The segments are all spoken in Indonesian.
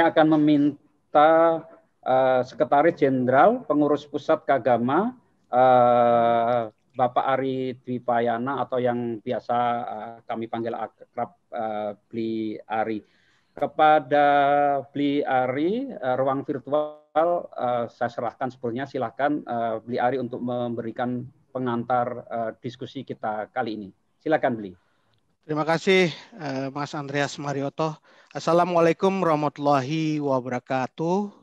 saya akan meminta uh, Sekretaris Jenderal Pengurus Pusat Kagama uh, Bapak Ari Dwi atau yang biasa uh, kami panggil akrab uh, Bli Ari. Kepada Bli Ari, uh, ruang virtual uh, saya serahkan sebelumnya. silahkan uh, Bli Ari untuk memberikan pengantar uh, diskusi kita kali ini. Silakan Bli. Terima kasih uh, Mas Andreas Marioto. Assalamualaikum warahmatullahi wabarakatuh.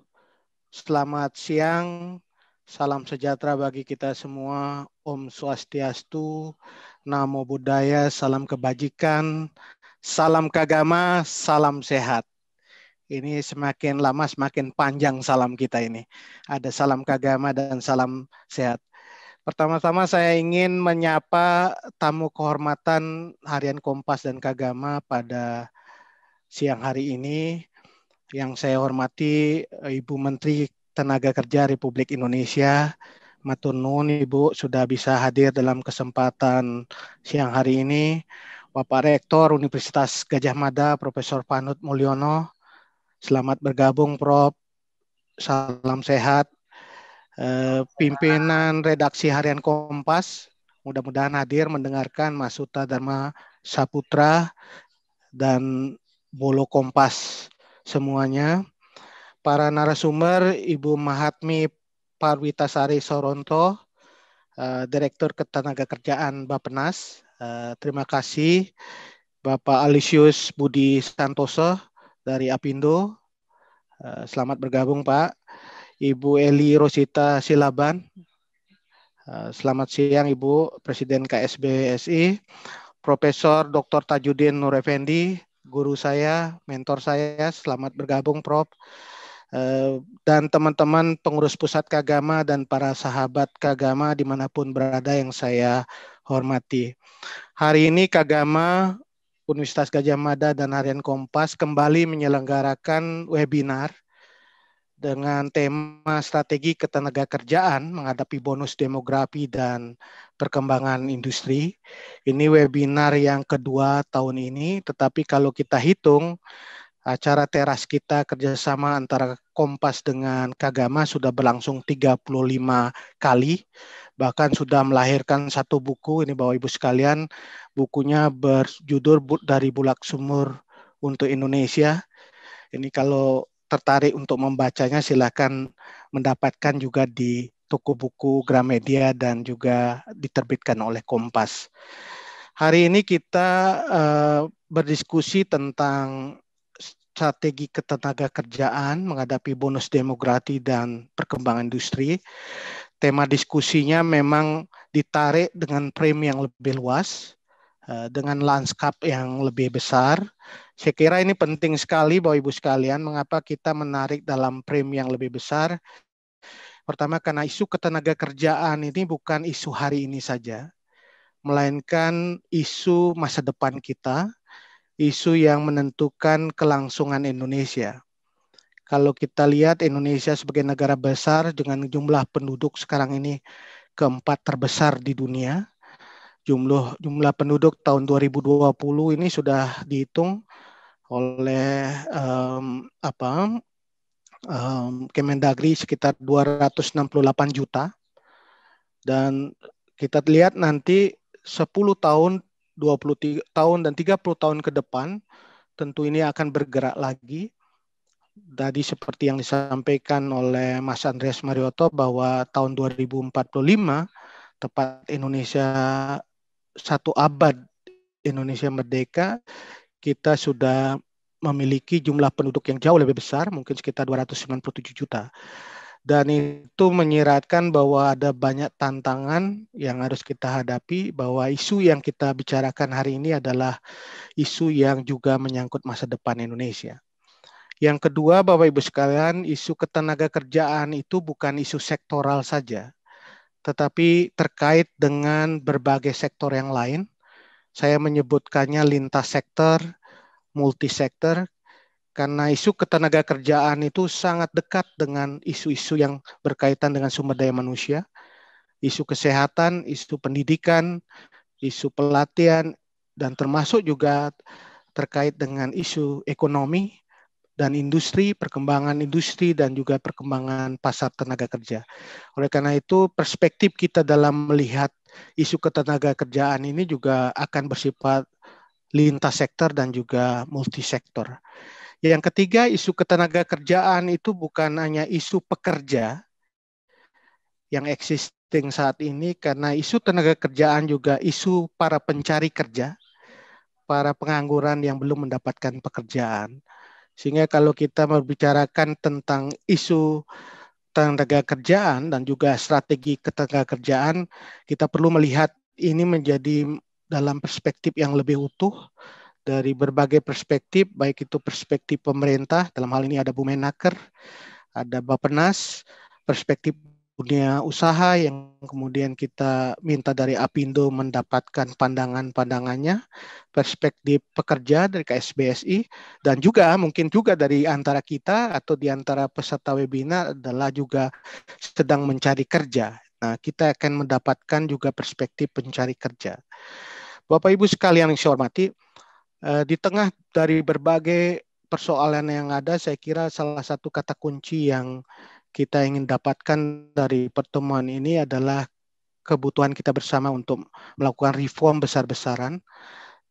Selamat siang, salam sejahtera bagi kita semua. Om Swastiastu, Namo Buddhaya, salam kebajikan, salam kagama, salam sehat. Ini semakin lama semakin panjang salam kita ini. Ada salam kagama dan salam sehat. Pertama-tama saya ingin menyapa tamu kehormatan Harian Kompas dan Kagama pada siang hari ini yang saya hormati eh, Ibu Menteri Tenaga Kerja Republik Indonesia Matunun Ibu sudah bisa hadir dalam kesempatan siang hari ini Bapak Rektor Universitas Gajah Mada Profesor Panut Mulyono selamat bergabung Prof salam sehat eh, pimpinan redaksi harian Kompas mudah-mudahan hadir mendengarkan Mas Suta Dharma Saputra dan Bolo Kompas semuanya. Para narasumber Ibu Mahatmi Parwitasari Soronto, uh, Direktur Ketenagakerjaan Bappenas. Uh, terima kasih Bapak Alisius Budi Santoso dari Apindo. Uh, selamat bergabung Pak. Ibu Eli Rosita Silaban. Selamat siang Ibu Presiden KSBSI. Profesor Dr. Tajudin Nurefendi, guru saya, mentor saya. Selamat bergabung, Prof. Eh, dan teman-teman pengurus pusat Kagama dan para sahabat Kagama dimanapun berada yang saya hormati. Hari ini Kagama, Universitas Gajah Mada, dan Harian Kompas kembali menyelenggarakan webinar dengan tema strategi ketenaga kerjaan menghadapi bonus demografi dan perkembangan industri. Ini webinar yang kedua tahun ini, tetapi kalau kita hitung acara teras kita kerjasama antara Kompas dengan Kagama sudah berlangsung 35 kali, bahkan sudah melahirkan satu buku, ini Bapak Ibu sekalian, bukunya berjudul Dari Bulak Sumur untuk Indonesia. Ini kalau tertarik untuk membacanya silakan mendapatkan juga di toko buku Gramedia dan juga diterbitkan oleh Kompas. Hari ini kita uh, berdiskusi tentang strategi ketenaga kerjaan menghadapi bonus demografi dan perkembangan industri. Tema diskusinya memang ditarik dengan frame yang lebih luas, eh, dengan lanskap yang lebih besar, saya kira ini penting sekali Bapak Ibu sekalian mengapa kita menarik dalam frame yang lebih besar. Pertama karena isu ketenaga kerjaan ini bukan isu hari ini saja, melainkan isu masa depan kita, isu yang menentukan kelangsungan Indonesia. Kalau kita lihat Indonesia sebagai negara besar dengan jumlah penduduk sekarang ini keempat terbesar di dunia, jumlah jumlah penduduk tahun 2020 ini sudah dihitung oleh um, apa um, Kemendagri sekitar 268 juta dan kita lihat nanti 10 tahun 23 tahun dan 30 tahun ke depan tentu ini akan bergerak lagi tadi seperti yang disampaikan oleh Mas Andreas Marioto bahwa tahun 2045 tepat Indonesia satu abad Indonesia merdeka kita sudah memiliki jumlah penduduk yang jauh lebih besar, mungkin sekitar 297 juta. Dan itu menyiratkan bahwa ada banyak tantangan yang harus kita hadapi, bahwa isu yang kita bicarakan hari ini adalah isu yang juga menyangkut masa depan Indonesia. Yang kedua, Bapak Ibu sekalian, isu ketenaga kerjaan itu bukan isu sektoral saja, tetapi terkait dengan berbagai sektor yang lain, saya menyebutkannya lintas sektor, multisektor, karena isu ketenaga kerjaan itu sangat dekat dengan isu-isu yang berkaitan dengan sumber daya manusia, isu kesehatan, isu pendidikan, isu pelatihan, dan termasuk juga terkait dengan isu ekonomi dan industri, perkembangan industri dan juga perkembangan pasar tenaga kerja. Oleh karena itu, perspektif kita dalam melihat isu ketenaga kerjaan ini juga akan bersifat lintas sektor dan juga multisektor. Yang ketiga, isu ketenaga kerjaan itu bukan hanya isu pekerja yang existing saat ini, karena isu tenaga kerjaan juga isu para pencari kerja, para pengangguran yang belum mendapatkan pekerjaan. Sehingga kalau kita membicarakan tentang isu ketenaga kerjaan dan juga strategi ketenaga kerjaan kita perlu melihat ini menjadi dalam perspektif yang lebih utuh dari berbagai perspektif baik itu perspektif pemerintah dalam hal ini ada Bumenaker, ada Bapenas, perspektif punya usaha yang kemudian kita minta dari Apindo mendapatkan pandangan-pandangannya, perspektif pekerja dari KSBSI, dan juga mungkin juga dari antara kita atau di antara peserta webinar adalah juga sedang mencari kerja. Nah, kita akan mendapatkan juga perspektif pencari kerja. Bapak Ibu sekalian yang saya hormati, eh, di tengah dari berbagai persoalan yang ada, saya kira salah satu kata kunci yang kita ingin dapatkan dari pertemuan ini adalah kebutuhan kita bersama untuk melakukan reform besar-besaran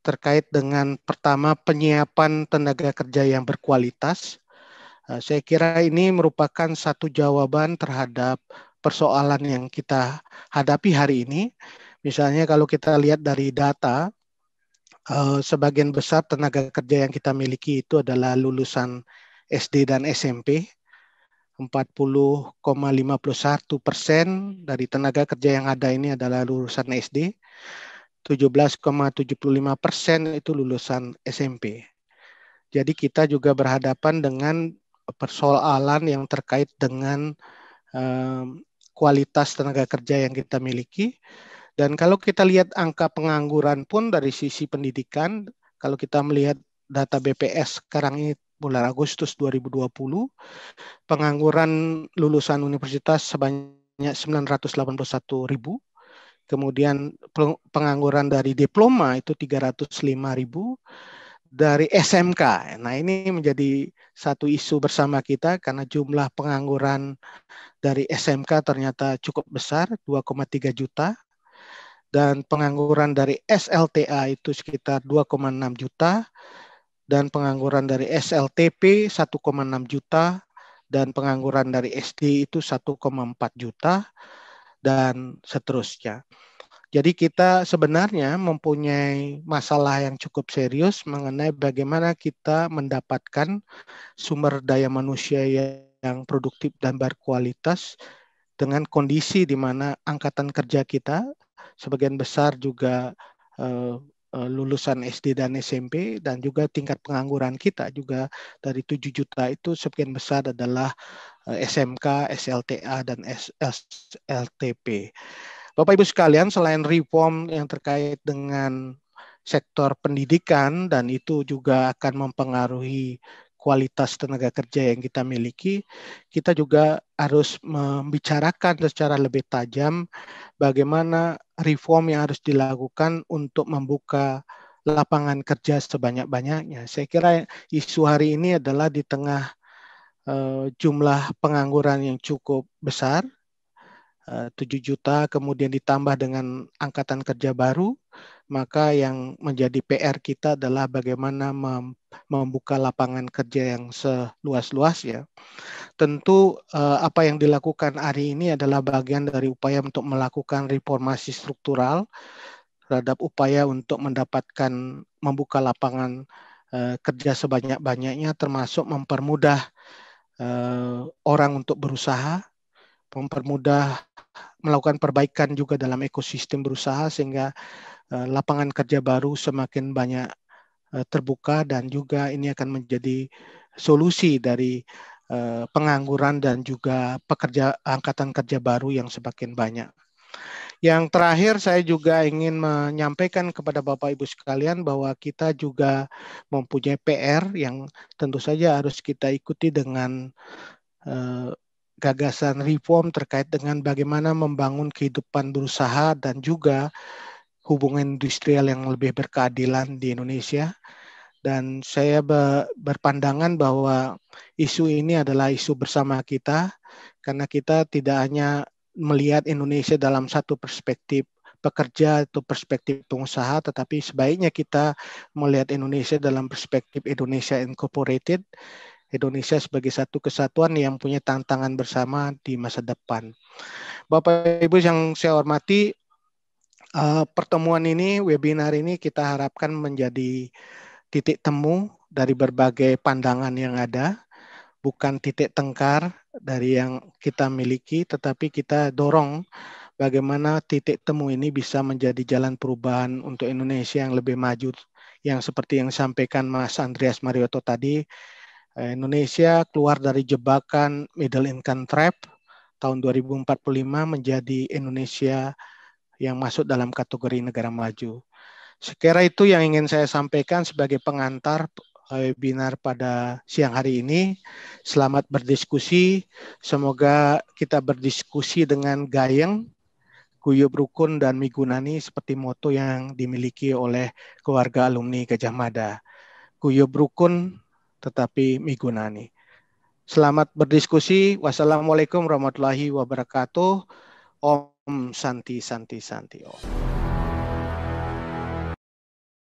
terkait dengan pertama penyiapan tenaga kerja yang berkualitas. Eh, saya kira ini merupakan satu jawaban terhadap persoalan yang kita hadapi hari ini. Misalnya kalau kita lihat dari data, eh, sebagian besar tenaga kerja yang kita miliki itu adalah lulusan SD dan SMP. 40,51 persen dari tenaga kerja yang ada ini adalah lulusan SD, 17,75 persen itu lulusan SMP. Jadi kita juga berhadapan dengan persoalan yang terkait dengan um, kualitas tenaga kerja yang kita miliki. Dan kalau kita lihat angka pengangguran pun dari sisi pendidikan, kalau kita melihat data BPS sekarang ini bulan Agustus 2020, pengangguran lulusan universitas sebanyak 981 ribu, kemudian pengangguran dari diploma itu 305 ribu, dari SMK. Nah ini menjadi satu isu bersama kita karena jumlah pengangguran dari SMK ternyata cukup besar, 2,3 juta. Dan pengangguran dari SLTA itu sekitar 2,6 juta dan pengangguran dari SLTP 1,6 juta dan pengangguran dari SD itu 1,4 juta dan seterusnya. Jadi kita sebenarnya mempunyai masalah yang cukup serius mengenai bagaimana kita mendapatkan sumber daya manusia yang produktif dan berkualitas dengan kondisi di mana angkatan kerja kita sebagian besar juga eh, Eh, lulusan SD dan SMP dan juga tingkat pengangguran kita juga dari 7 juta itu sebagian besar adalah eh, SMK, SLTA dan SLTP. Bapak Ibu sekalian, selain reform yang terkait dengan sektor pendidikan dan itu juga akan mempengaruhi kualitas tenaga kerja yang kita miliki, kita juga harus membicarakan secara lebih tajam bagaimana reform yang harus dilakukan untuk membuka lapangan kerja sebanyak-banyaknya. Saya kira isu hari ini adalah di tengah eh, jumlah pengangguran yang cukup besar, eh, uh, 7 juta, kemudian ditambah dengan angkatan kerja baru, maka yang menjadi PR kita adalah bagaimana mem membuka lapangan kerja yang seluas-luasnya. Tentu eh, apa yang dilakukan hari ini adalah bagian dari upaya untuk melakukan reformasi struktural terhadap upaya untuk mendapatkan membuka lapangan eh, kerja sebanyak-banyaknya termasuk mempermudah eh, orang untuk berusaha, mempermudah melakukan perbaikan juga dalam ekosistem berusaha sehingga eh, lapangan kerja baru semakin banyak eh, terbuka dan juga ini akan menjadi solusi dari eh, pengangguran dan juga pekerja angkatan kerja baru yang semakin banyak. Yang terakhir saya juga ingin menyampaikan kepada Bapak Ibu sekalian bahwa kita juga mempunyai PR yang tentu saja harus kita ikuti dengan gagasan reform terkait dengan bagaimana membangun kehidupan berusaha dan juga hubungan industrial yang lebih berkeadilan di Indonesia. Dan saya berpandangan bahwa isu ini adalah isu bersama kita, karena kita tidak hanya melihat Indonesia dalam satu perspektif pekerja atau perspektif pengusaha, tetapi sebaiknya kita melihat Indonesia dalam perspektif Indonesia Incorporated, Indonesia sebagai satu kesatuan yang punya tantangan bersama di masa depan. Bapak Ibu yang saya hormati, eh, pertemuan ini, webinar ini kita harapkan menjadi titik temu dari berbagai pandangan yang ada, bukan titik tengkar dari yang kita miliki, tetapi kita dorong bagaimana titik temu ini bisa menjadi jalan perubahan untuk Indonesia yang lebih maju yang seperti yang disampaikan Mas Andreas Marioto tadi Eh, Indonesia keluar dari jebakan middle income trap tahun 2045 menjadi Indonesia yang masuk dalam kategori negara maju. Sekira itu yang ingin saya sampaikan sebagai pengantar eh, webinar pada siang hari ini. Selamat berdiskusi. Semoga kita berdiskusi dengan gayeng, kuyub rukun, dan migunani seperti moto yang dimiliki oleh keluarga alumni Gajah Mada. Kuyub rukun tetapi migunani. Selamat berdiskusi. Wassalamualaikum warahmatullahi wabarakatuh. Om Santi Santi Santi Om.